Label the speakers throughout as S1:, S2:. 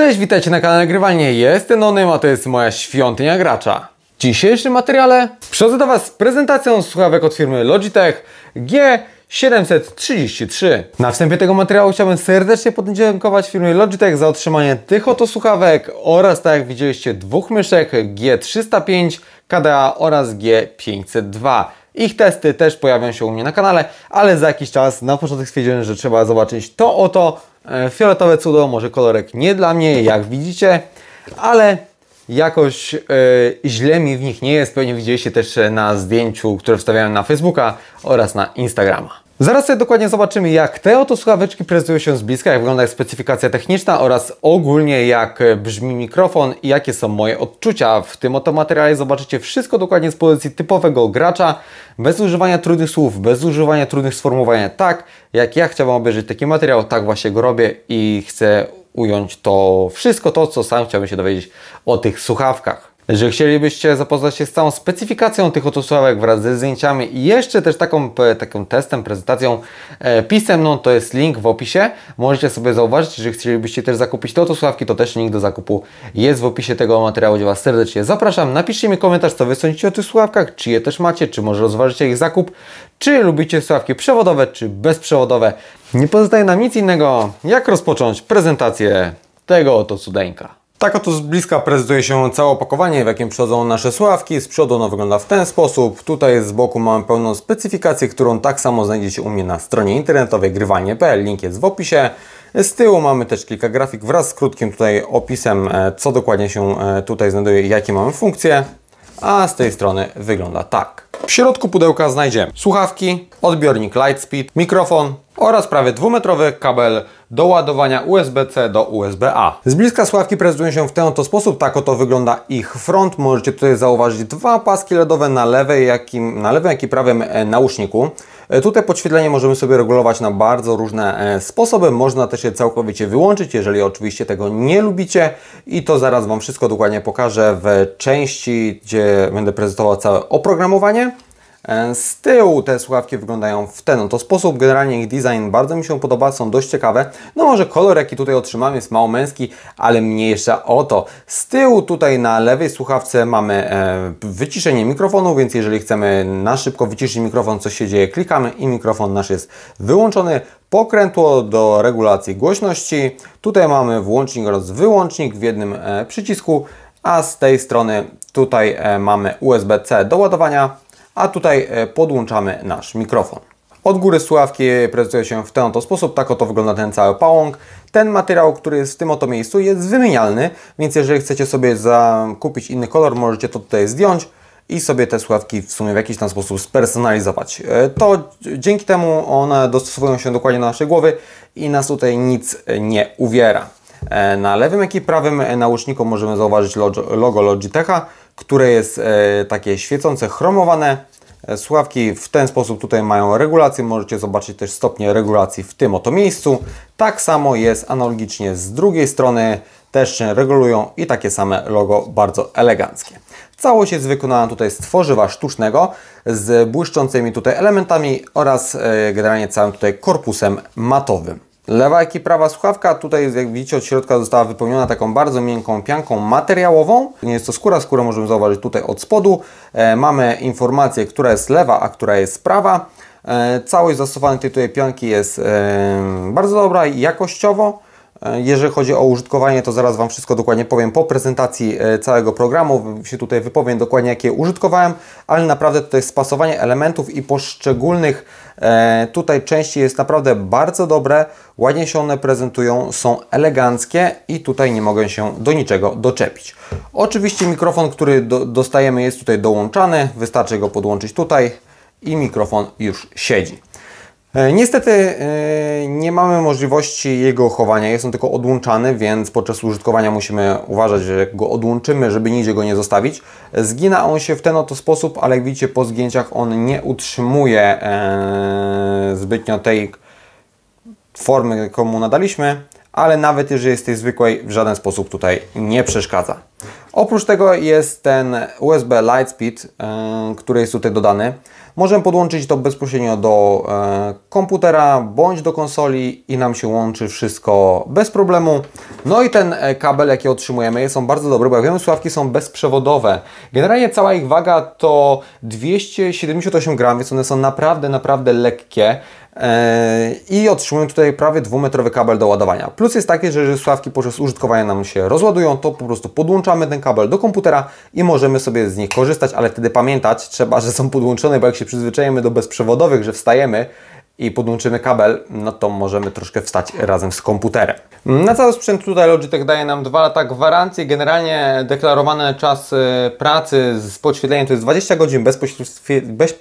S1: Cześć, witajcie na kanale Grywalnie, jestem Onym, a to jest moja świątynia gracza. W dzisiejszym materiale przychodzę do Was z prezentacją słuchawek od firmy Logitech G733. Na wstępie tego materiału chciałbym serdecznie podziękować firmie Logitech za otrzymanie tych oto słuchawek oraz, tak jak widzieliście, dwóch myszek G305, KDA oraz G502. Ich testy też pojawią się u mnie na kanale, ale za jakiś czas na początek stwierdziłem, że trzeba zobaczyć to oto E, fioletowe cudo, może kolorek nie dla mnie, jak widzicie, ale jakoś yy, źle mi w nich nie jest. Pewnie widzieliście też e, na zdjęciu, które wstawiałem na Facebooka oraz na Instagrama. Zaraz sobie dokładnie zobaczymy, jak te oto słuchaweczki prezentują się z bliska, jak wygląda ich specyfikacja techniczna oraz ogólnie jak e, brzmi mikrofon i jakie są moje odczucia. W tym oto materiale zobaczycie wszystko dokładnie z pozycji typowego gracza, bez używania trudnych słów, bez używania trudnych sformułowania. Tak, jak ja chciałbym obejrzeć taki materiał, tak właśnie go robię i chcę ująć to wszystko to, co sam chciałbym się dowiedzieć o tych słuchawkach że chcielibyście zapoznać się z całą specyfikacją tych otoczałek wraz ze zdjęciami i jeszcze też taką, taką testem, prezentacją e, pisemną, to jest link w opisie. Możecie sobie zauważyć, że chcielibyście też zakupić te otoczałki, to też link do zakupu jest w opisie tego materiału, gdzie Was serdecznie zapraszam. Napiszcie mi komentarz, co Wy sądzicie o tych sławkach, czy je też macie, czy może rozważycie ich zakup, czy lubicie sławki przewodowe, czy bezprzewodowe. Nie pozostaje nam nic innego, jak rozpocząć prezentację tego oto cudeńka. Tak oto z bliska prezentuje się całe opakowanie, w jakim przychodzą nasze sławki. Z przodu ono wygląda w ten sposób. Tutaj z boku mamy pełną specyfikację, którą tak samo znajdziecie u mnie na stronie internetowej grywanie.pl. Link jest w opisie. Z tyłu mamy też kilka grafik wraz z krótkim tutaj opisem, e, co dokładnie się e, tutaj znajduje i jakie mamy funkcje. A z tej strony wygląda tak. W środku pudełka znajdziemy słuchawki, odbiornik Lightspeed, mikrofon oraz prawie dwumetrowy kabel do ładowania USB-C do USB-A. Z bliska sławki prezentują się w ten oto sposób, tak oto wygląda ich front. Możecie tutaj zauważyć dwa paski LEDowe na, lewej, jakim, na lewym jak i prawym e, nauszniku. E, tutaj podświetlenie możemy sobie regulować na bardzo różne e, sposoby. Można też je całkowicie wyłączyć, jeżeli oczywiście tego nie lubicie. I to zaraz Wam wszystko dokładnie pokażę w części, gdzie będę prezentował całe oprogramowanie. E, z tyłu te słuchawki wyglądają w ten oto sposób. Generalnie ich design bardzo mi się podoba, są dość ciekawe. No może kolor jaki tutaj otrzymam jest mało męski, ale mniejsza o to. Z tyłu tutaj na lewej słuchawce mamy e, wyciszenie mikrofonu, więc jeżeli chcemy na szybko wyciszyć mikrofon, co się dzieje, klikamy i mikrofon nasz jest wyłączony. Pokrętło do regulacji głośności. Tutaj mamy włącznik oraz wyłącznik w jednym e, przycisku, a z tej strony tutaj mamy USB-C do ładowania a tutaj e, podłączamy nasz mikrofon. Od góry słuchawki prezentuje się w ten oto sposób, tak oto wygląda ten cały pałąk. Ten materiał, który jest w tym oto miejscu jest wymienialny, więc jeżeli chcecie sobie zakupić inny kolor, możecie to tutaj zdjąć i sobie te słuchawki w sumie w jakiś tam sposób spersonalizować. E, to dzięki temu one dostosowują się dokładnie do naszej głowy i nas tutaj nic e, nie uwiera. Na lewym jak i prawym nauczniku możemy zauważyć logo Logitecha, które jest e, takie świecące, chromowane. E, Sławki w ten sposób tutaj mają regulację, możecie zobaczyć też stopnie regulacji w tym oto miejscu. Tak samo jest analogicznie z drugiej strony, też się regulują i takie same logo bardzo eleganckie. Całość jest wykonana tutaj z tworzywa sztucznego z błyszczącymi tutaj elementami oraz e, generalnie całym tutaj korpusem matowym. Lewa, jak i prawa słuchawka, tutaj jak widzicie od środka została wypełniona taką bardzo miękką pianką materiałową. Nie jest to skóra, skórę możemy zauważyć tutaj od spodu. E, mamy informację, która jest lewa, a która jest prawa. E, całość zastosowanej tej tutaj pianki jest e, bardzo dobra jakościowo. E, jeżeli chodzi o użytkowanie, to zaraz Wam wszystko dokładnie powiem po prezentacji e, całego programu. Się tutaj wypowiem dokładnie, jakie użytkowałem, ale naprawdę tutaj spasowanie elementów i poszczególnych e, tutaj części jest naprawdę bardzo dobre. Ładnie się one prezentują, są eleganckie i tutaj nie mogę się do niczego doczepić. Oczywiście mikrofon, który dostajemy jest tutaj dołączany. Wystarczy go podłączyć tutaj i mikrofon już siedzi. E, niestety e, nie mamy możliwości jego chowania, jest on tylko odłączany, więc podczas użytkowania musimy uważać, że go odłączymy, żeby nigdzie go nie zostawić. Zgina on się w ten oto sposób, ale jak widzicie po zgięciach on nie utrzymuje e, zbytnio tej formy, komu nadaliśmy, ale nawet jeżeli jest tej zwykłej, w żaden sposób tutaj nie przeszkadza. Oprócz tego jest ten USB Lightspeed, który jest tutaj dodany. Możemy podłączyć to bezpośrednio do e, komputera bądź do konsoli i nam się łączy wszystko bez problemu. No i ten e, kabel, jaki otrzymujemy, są bardzo dobre, bo jak wiemy, sławki są bezprzewodowe. Generalnie cała ich waga to 278 gram, więc one są naprawdę, naprawdę lekkie. E, i otrzymują tutaj prawie dwumetrowy kabel do ładowania. Plus jest taki, że jeżeli słuchawki podczas użytkowania nam się rozładują, to po prostu podłączamy ten kabel do komputera i możemy sobie z nich korzystać, ale wtedy pamiętać trzeba, że są podłączone, bo jak się przyzwyczajemy do bezprzewodowych, że wstajemy i podłączymy kabel, no to możemy troszkę wstać razem z komputerem. Na cały sprzęt tutaj Logitech daje nam 2 lata gwarancji. Generalnie deklarowany czas pracy z podświetleniem to jest 20 godzin,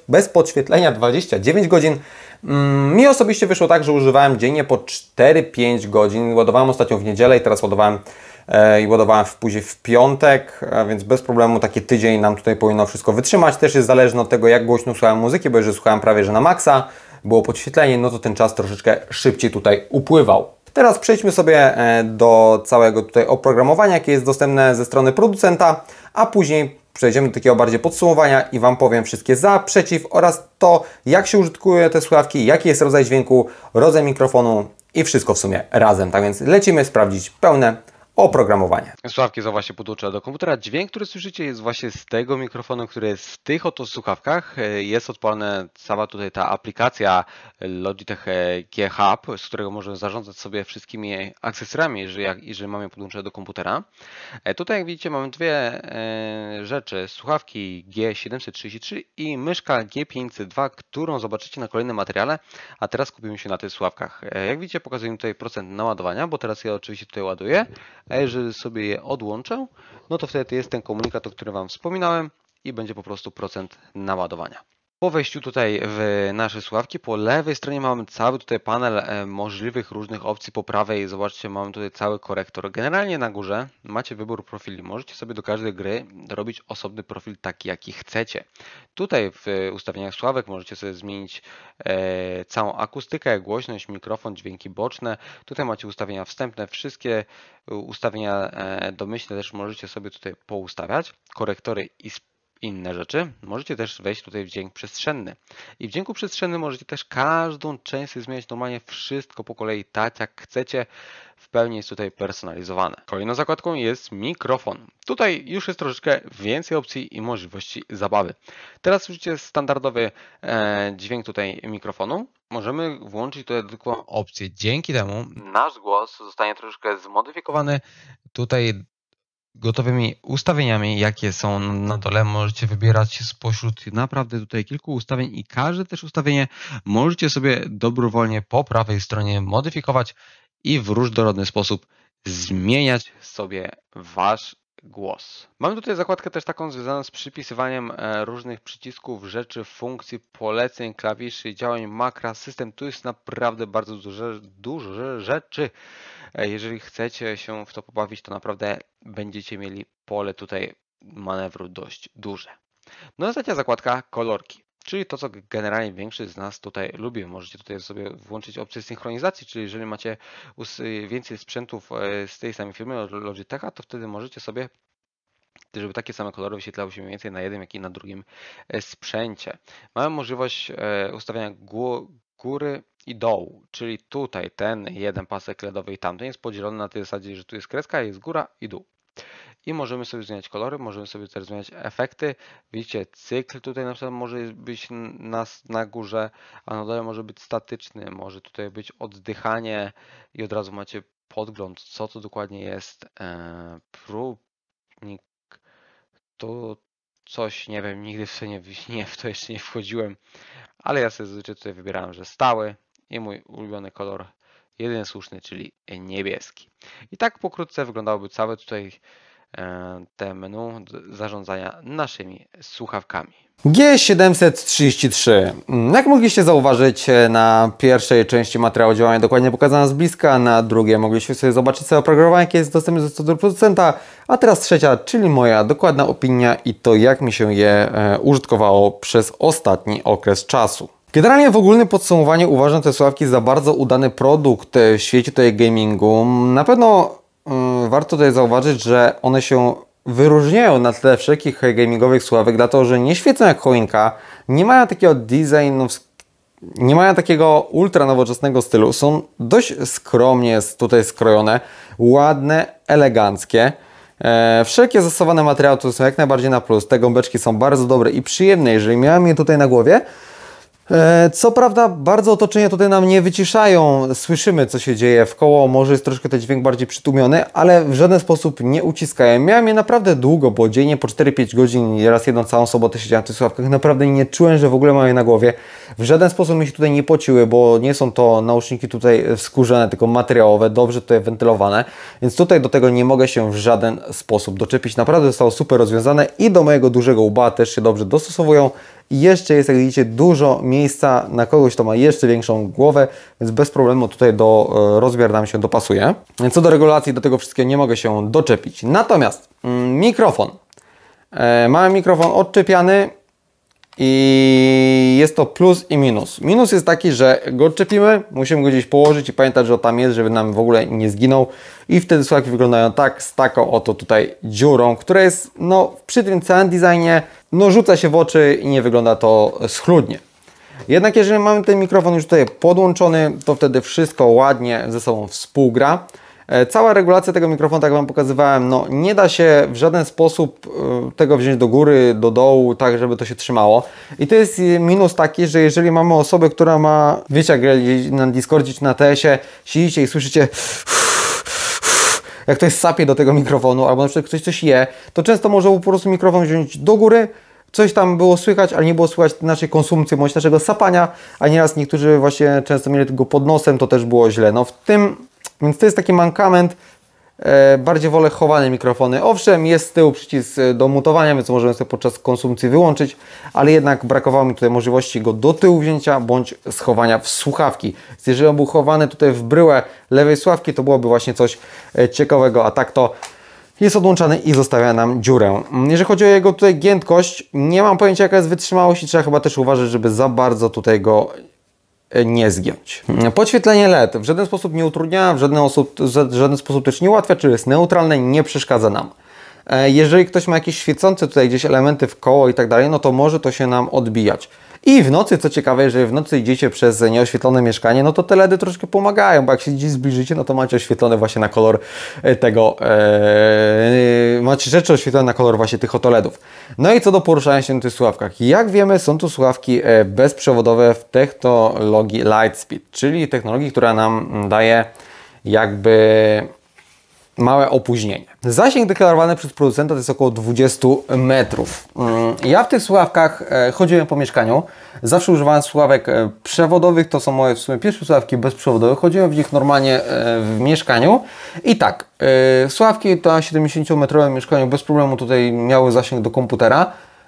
S1: bez, podświetlenia 29 godzin. Mm, mi osobiście wyszło tak, że używałem dziennie po 4-5 godzin. Ładowałem ostatnio w niedzielę i teraz ładowałem e, i ładowałem w później w piątek, e, więc bez problemu taki tydzień nam tutaj powinno wszystko wytrzymać. Też jest zależne od tego, jak głośno słuchałem muzyki, bo jeżeli słuchałem prawie że na maksa, było podświetlenie, no to ten czas troszeczkę szybciej tutaj upływał. Teraz przejdźmy sobie e, do całego tutaj oprogramowania, jakie jest dostępne ze strony producenta, a później przejdziemy do takiego bardziej podsumowania i Wam powiem wszystkie za, przeciw oraz to, jak się użytkuje te słuchawki, jaki jest rodzaj dźwięku, rodzaj mikrofonu i wszystko w sumie razem. Tak więc lecimy sprawdzić pełne
S2: oprogramowanie. Słuchawki za właśnie podłączone do komputera. Dźwięk, który słyszycie jest właśnie z tego mikrofonu, który jest w tych oto słuchawkach. E, jest odpalana cała tutaj ta aplikacja Logitech e, G Hub, z którego możemy zarządzać sobie wszystkimi akcesoriami, jeżeli, jeżeli mamy podłączone do komputera. E, tutaj jak widzicie mamy dwie rzeczy. Słuchawki G733 i myszka G502, którą zobaczycie na kolejnym materiale, a teraz skupimy się na tych słuchawkach. Jak widzicie pokazuję tutaj procent naładowania, bo teraz ja oczywiście tutaj ładuję a jeżeli sobie je odłączę, no to wtedy jest ten komunikat, o którym Wam wspominałem i będzie po prostu procent naładowania. Po wejściu tutaj w nasze sławki, po lewej stronie mamy cały tutaj panel e, możliwych różnych opcji. Po prawej, zobaczcie, mamy tutaj cały korektor. Generalnie na górze macie wybór profili. Możecie sobie do każdej gry robić osobny profil taki, jaki chcecie. Tutaj w ustawieniach sławek możecie sobie zmienić e, całą akustykę, głośność, mikrofon, dźwięki boczne. Tutaj macie ustawienia wstępne. Wszystkie e, ustawienia domyślne też możecie sobie tutaj poustawiać. Korektory i inne rzeczy, możecie też wejść tutaj w dźwięk przestrzenny. I w dźwięku przestrzennym możecie też każdą część zmieniać normalnie wszystko po kolei tak jak chcecie. W pełni jest tutaj personalizowane. Kolejną zakładką jest mikrofon. Tutaj już jest troszeczkę więcej opcji i możliwości zabawy. Teraz słyszycie standardowy e, dźwięk tutaj mikrofonu. Możemy włączyć tutaj tylko opcję. Dzięki temu nasz głos zostanie troszeczkę zmodyfikowany. Tutaj gotowymi ustawieniami, jakie są na dole. Możecie wybierać spośród naprawdę tutaj kilku ustawień i każde też ustawienie możecie sobie dobrowolnie po prawej stronie modyfikować i w różnorodny sposób zmieniać sobie wasz głos. Mamy tutaj zakładkę też taką związaną z przypisywaniem e, różnych przycisków, rzeczy, funkcji, poleceń, klawiszy, działań makra, system. Tu jest naprawdę bardzo dużo, dużo rzeczy. E, jeżeli chcecie się w to pobawić, to naprawdę będziecie mieli pole tutaj manewru dość duże. No ostatnia zakładka kolorki. Czyli to, co generalnie większość z nas tutaj lubi. Możecie tutaj sobie włączyć opcję synchronizacji, czyli jeżeli macie więcej sprzętów e, z tej samej firmy Logitecha, to wtedy możecie sobie żeby takie same kolory wyświetlały się mniej więcej na jednym, jak i na drugim e, sprzęcie. Mamy możliwość e, ustawiania góry i dołu, czyli tutaj ten jeden pasek LEDowy i tamten jest podzielony na tej zasadzie, że tu jest kreska, jest góra i dół i możemy sobie zmieniać kolory, możemy sobie też zmieniać efekty. Widzicie, cykl tutaj na przykład może być nas na górze, a na dole może być statyczny, może tutaj być oddychanie i od razu macie podgląd, co to dokładnie jest. Eee, próbnik to coś, nie wiem, nigdy w to nie, nie, w to jeszcze nie wchodziłem, ale ja sobie zazwyczaj tutaj wybierałem, że stały i mój ulubiony kolor jedyny słuszny, czyli niebieski. I tak pokrótce wyglądałoby całe tutaj E, te menu zarządzania naszymi słuchawkami.
S1: G733. Mm, jak mogliście zauważyć, e, na pierwszej części materiału działania dokładnie pokazano z bliska, na drugiej mogliście sobie zobaczyć całe oprogramowanie, jakie jest dostępne ze strony producenta, a teraz trzecia, czyli moja dokładna opinia i to, jak mi się je e, użytkowało przez ostatni okres czasu. Generalnie w ogólnym podsumowaniu uważam te słuchawki za bardzo udany produkt w świecie tutaj gamingu. Na pewno Mm, warto tutaj zauważyć, że one się wyróżniają na tle wszelkich gamingowych sławek, dlatego że nie świecą jak choinka, nie mają takiego designu, nie mają takiego ultra nowoczesnego stylu, są dość skromnie tutaj skrojone, ładne, eleganckie. E, wszelkie zastosowane materiały tu są jak najbardziej na plus. Te gąbeczki są bardzo dobre i przyjemne. Jeżeli miałem je tutaj na głowie, E, co prawda bardzo otoczenia tutaj nam nie wyciszają, słyszymy co się dzieje w koło, może jest troszkę ten dźwięk bardziej przytłumiony, ale w żaden sposób nie uciskają. Miałem je naprawdę długo, bo dziennie po 4-5 godzin, raz jedną całą sobotę siedziałem w tych słuchawkach, naprawdę nie czułem, że w ogóle mam je na głowie. W żaden sposób mi się tutaj nie pociły, bo nie są to nauszniki tutaj skórzane, tylko materiałowe, dobrze tutaj wentylowane, więc tutaj do tego nie mogę się w żaden sposób doczepić. Naprawdę zostało super rozwiązane i do mojego dużego łba też się dobrze dostosowują. I jeszcze jest, jak widzicie, dużo miejsca na kogoś, kto ma jeszcze większą głowę, więc bez problemu tutaj do e, rozmiar nam się dopasuje. Co do regulacji, do tego wszystkiego nie mogę się doczepić. Natomiast mm, mikrofon. E, mamy mikrofon odczepiany, i jest to plus i minus. Minus jest taki, że go odczepimy, musimy go gdzieś położyć i pamiętać, że tam jest, żeby nam w ogóle nie zginął. I wtedy słuchawki wyglądają tak, z taką oto tutaj dziurą, która jest no, przy tym całym designie, no rzuca się w oczy i nie wygląda to schludnie. Jednak jeżeli mamy ten mikrofon już tutaj podłączony, to wtedy wszystko ładnie ze sobą współgra. E, cała regulacja tego mikrofonu, tak jak Wam pokazywałem, no nie da się w żaden sposób e, tego wziąć do góry, do dołu, tak żeby to się trzymało. I to jest e, minus taki, że jeżeli mamy osobę, która ma, wiecie jak na Discordzie czy na TS-ie, siedzicie i słyszycie jak ktoś sapie do tego mikrofonu, albo na przykład ktoś coś je, to często może po prostu mikrofon wziąć do góry, coś tam było słychać, ale nie było słychać naszej konsumpcji bądź naszego sapania, a nieraz niektórzy właśnie często mieli tego pod nosem, to też było źle. No w tym więc to jest taki mankament, e, bardziej wolę chowane mikrofony. Owszem, jest z tyłu przycisk e, do mutowania, więc możemy sobie podczas konsumpcji wyłączyć, ale jednak brakowało mi tutaj możliwości go do tyłu wzięcia bądź schowania w słuchawki. Więc jeżeli on był chowany tutaj w bryłę lewej słuchawki, to byłoby właśnie coś e, ciekawego, a tak to jest odłączany i zostawia nam dziurę. Mm, jeżeli chodzi o jego tutaj giętkość, nie mam pojęcia jaka jest wytrzymałość i trzeba chyba też uważać, żeby za bardzo tutaj go nie zgiąć. Podświetlenie LED w żaden sposób nie utrudnia, w żaden, osób, w żaden sposób też nie ułatwia, czyli jest neutralne, nie przeszkadza nam. E, jeżeli ktoś ma jakieś świecące tutaj gdzieś elementy w koło i tak dalej, no to może to się nam odbijać. I w nocy, co ciekawe, jeżeli w nocy idziecie przez nieoświetlone mieszkanie, no to te LEDy troszkę pomagają, bo jak się gdzieś zbliżycie, no to macie oświetlone właśnie na kolor e, tego, e, macie rzeczy oświetlone na kolor właśnie tych otoledów. No i co do poruszania się na tych słuchawkach. Jak wiemy, są to słuchawki e, bezprzewodowe w technologii Lightspeed, czyli technologii, która nam daje jakby małe opóźnienie. Zasięg deklarowany przez producenta to jest około 20 metrów. Mm, ja w tych słuchawkach e, chodziłem po mieszkaniu, zawsze używałem słuchawek e, przewodowych, to są moje w sumie pierwsze słuchawki bezprzewodowe, chodziłem w nich normalnie e, w mieszkaniu i tak, słuchawki to na 70-metrowym mieszkaniu bez problemu tutaj miały zasięg do komputera,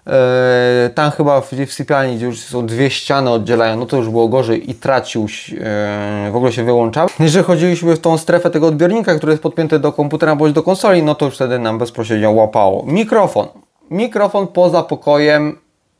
S1: E, tam chyba w, w sypialni, gdzie już są dwie ściany oddzielają, no to już było gorzej i tracił, e, w ogóle się wyłączał. Jeżeli chodziliśmy w tą strefę tego odbiornika, który jest podpięty do komputera bądź do konsoli, no to już wtedy nam bezpośrednio łapało. Mikrofon. Mikrofon poza pokojem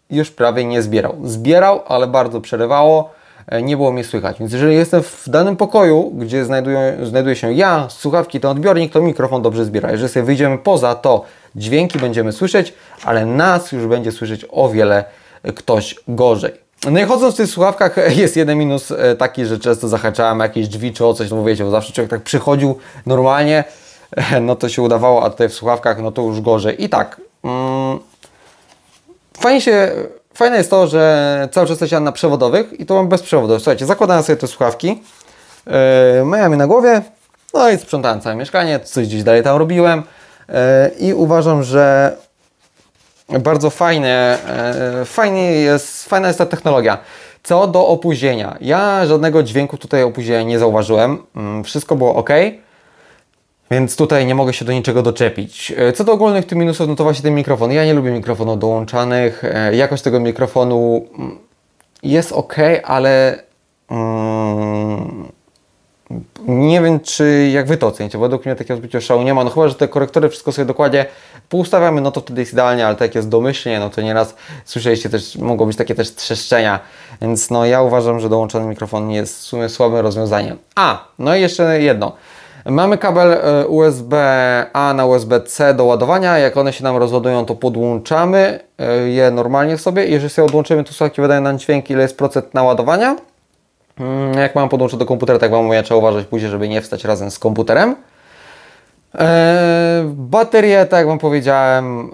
S1: już prawie nie zbierał. Zbierał, ale bardzo przerywało e, nie było mnie słychać. Więc jeżeli jestem w danym pokoju, gdzie znajduję, znajduję się ja, słuchawki, ten odbiornik, to mikrofon dobrze zbiera. Jeżeli sobie wyjdziemy poza to, dźwięki będziemy słyszeć, ale nas już będzie słyszeć o wiele ktoś gorzej. No i chodząc w tych słuchawkach jest jeden minus e, taki, że często zahaczałem jakieś drzwi czy o coś, no bo wiecie, bo zawsze człowiek tak przychodził normalnie, e, no to się udawało, a tutaj w słuchawkach no to już gorzej. I tak, mm, fajnie się, fajne jest to, że cały czas jesteś na przewodowych i to mam bez przewodu. Słuchajcie, zakładałem sobie te słuchawki, yy, miałem je na głowie, no i sprzątałem całe mieszkanie, coś gdzieś dalej tam robiłem, E, i uważam, że bardzo fajne, e, fajnie jest, fajna jest ta technologia. Co do opóźnienia, ja żadnego dźwięku tutaj opóźnienia nie zauważyłem, mm, wszystko było ok, więc tutaj nie mogę się do niczego doczepić. E, co do ogólnych tu minusów, no to właśnie ten mikrofon. Ja nie lubię mikrofonów dołączanych, jakość tego mikrofonu mm, jest ok, ale mm, nie wiem, czy jak Wy to ocenicie. Według mnie takiego zbytnio szału nie ma. No chyba, że te korektory wszystko sobie dokładnie poustawiamy, no to wtedy jest idealnie, ale tak jest domyślnie, no to nieraz słyszeliście też, mogą być takie też trzeszczenia. Więc no ja uważam, że dołączony mikrofon jest w sumie słabym rozwiązaniem. A, no i jeszcze jedno. Mamy kabel e, USB-A na USB-C do ładowania. Jak one się nam rozładują, to podłączamy e, je normalnie sobie. Jeżeli sobie odłączymy, to słuchajcie, wydają nam dźwięk, ile jest procent naładowania. Mm, jak mam podłączyć do komputera, tak Wam mówię, trzeba uważać później, żeby nie wstać razem z komputerem. E, baterie, tak jak Wam powiedziałem,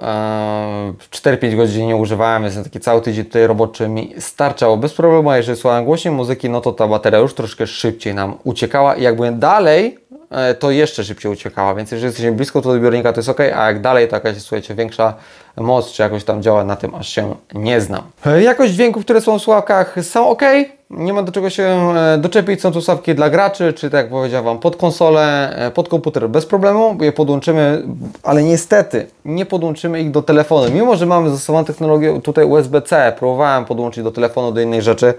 S1: 4-5 e, godzin nie używałem, jestem taki cały tydzień tutaj roboczy mi starczało bez problemu. A jeżeli słuchałem głośniej muzyki, no to ta bateria już troszkę szybciej nam uciekała i jak byłem dalej, e, to jeszcze szybciej uciekała, więc jeżeli jesteśmy blisko do odbiornika, to jest ok, a jak dalej, to jakaś, słuchajcie, większa moc, czy jakoś tam działa, na tym aż się nie znam. E, jakość dźwięków, które są w słuchawkach są ok, nie ma do czego się e, doczepić, są to słuchawki dla graczy, czy tak jak powiedziałam, pod konsolę, e, pod komputer bez problemu, je podłączymy, ale niestety nie podłączymy ich do telefonu. Mimo, że mamy zastosowaną technologię tutaj USB-C, próbowałem podłączyć do telefonu, do innej rzeczy,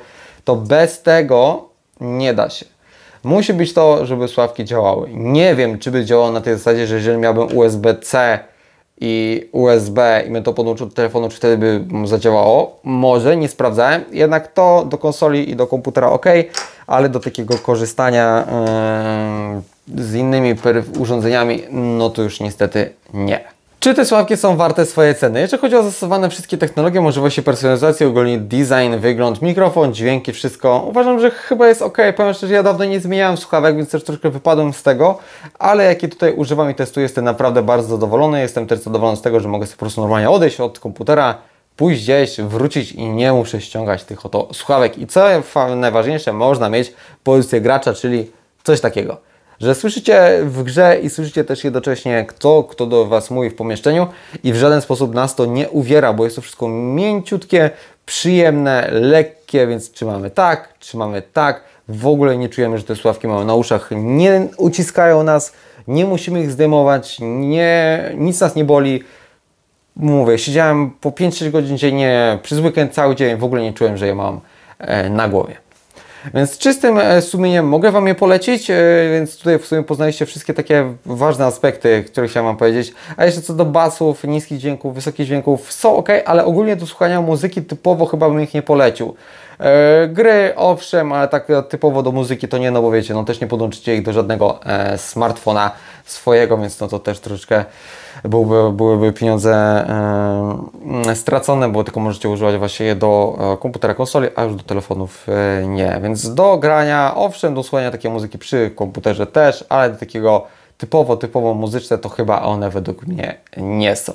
S1: to bez tego nie da się. Musi być to, żeby słuchawki działały. Nie wiem, czy by działało na tej zasadzie, że jeżeli miałbym USB-C i USB i bym to podłączył do telefonu, czy wtedy by zadziałało? Może, nie sprawdzałem. Jednak to do konsoli i do komputera ok, ale do takiego korzystania yy, z innymi urządzeniami, no to już niestety nie. Czy te słuchawki są warte swojej ceny? Jeżeli chodzi o zastosowane wszystkie technologie, możliwości personalizacji, ogólnie design, wygląd, mikrofon, dźwięki, wszystko, uważam, że chyba jest ok. Powiem szczerze, ja dawno nie zmieniałem słuchawek, więc też troszkę wypadłem z tego, ale jakie tutaj używam i testuję, jestem naprawdę bardzo zadowolony. Jestem też zadowolony z tego, że mogę sobie po prostu normalnie odejść od komputera, pójść gdzieś, wrócić i nie muszę ściągać tych oto słuchawek. I co najważniejsze, można mieć pozycję gracza, czyli coś takiego że słyszycie w grze i słyszycie też jednocześnie kto, kto do Was mówi w pomieszczeniu i w żaden sposób nas to nie uwiera, bo jest to wszystko mięciutkie, przyjemne, lekkie, więc trzymamy tak, trzymamy tak, w ogóle nie czujemy, że te sławki mamy na uszach, nie uciskają nas, nie musimy ich zdejmować, nie, nic nas nie boli. Mówię, siedziałem po 5-6 godzin dziennie, przez weekend cały dzień, w ogóle nie czułem, że je mam e, na głowie. Więc z czystym e, sumieniem mogę Wam je polecić, e, więc tutaj w sumie poznaliście wszystkie takie ważne aspekty, które chciałem Wam powiedzieć. A jeszcze co do basów, niskich dźwięków, wysokich dźwięków, są ok, ale ogólnie do słuchania muzyki typowo chyba bym ich nie polecił. E, gry, owszem, ale tak typowo do muzyki to nie, no bo wiecie, no też nie podłączycie ich do żadnego e, smartfona swojego, więc no to też troszeczkę byłby, byłyby pieniądze e, stracone, bo tylko możecie używać właśnie je do e, komputera, konsoli, a już do telefonów e, nie. Więc do grania, owszem, do słuchania takiej muzyki przy komputerze też, ale do takiego typowo, typowo muzyczne to chyba one według mnie nie są.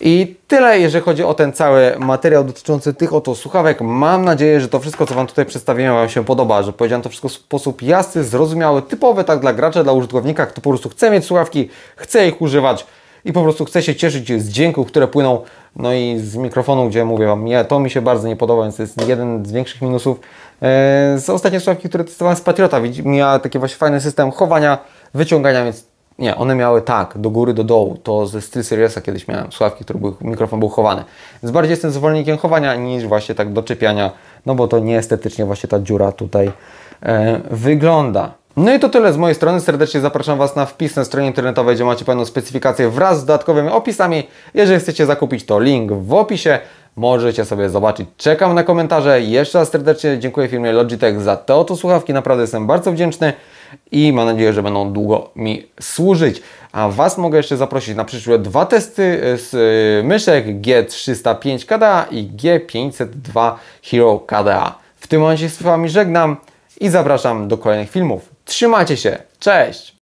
S1: I tyle, jeżeli chodzi o ten cały materiał dotyczący tych oto słuchawek. Mam nadzieję, że to wszystko, co Wam tutaj przedstawiłem, Wam się podoba, że powiedziałem to wszystko w sposób jasny, zrozumiały, typowy tak dla gracza, dla użytkownika, kto po prostu chce mieć słuchawki, chce ich używać i po prostu chce się cieszyć z dźwięków, które płyną, no i z mikrofonu, gdzie mówię Wam, nie, to mi się bardzo nie podoba, więc to jest jeden z większych minusów. Eee, z ostatniej słuchawki, które testowałem z Patriota, miała taki właśnie fajny system chowania, wyciągania, więc nie, one miały tak, do góry, do dołu. To ze Steel Seriesa kiedyś miałem słuchawki, który był, mikrofon był chowany. Więc bardziej jestem zwolennikiem chowania niż właśnie tak doczepiania, no bo to nieestetycznie właśnie ta dziura tutaj e, wygląda. No i to tyle z mojej strony. Serdecznie zapraszam Was na wpis na stronie internetowej, gdzie macie pełną specyfikację wraz z dodatkowymi opisami. Jeżeli chcecie zakupić, to link w opisie. Możecie sobie zobaczyć. Czekam na komentarze. Jeszcze raz serdecznie dziękuję firmie Logitech za te oto słuchawki. Naprawdę jestem bardzo wdzięczny i mam nadzieję, że będą długo mi służyć. A Was mogę jeszcze zaprosić na przyszłe dwa testy e, z e, myszek G305 KDA i G502 Hero KDA. W tym momencie z Wami żegnam i zapraszam do kolejnych filmów. Trzymajcie się, cześć!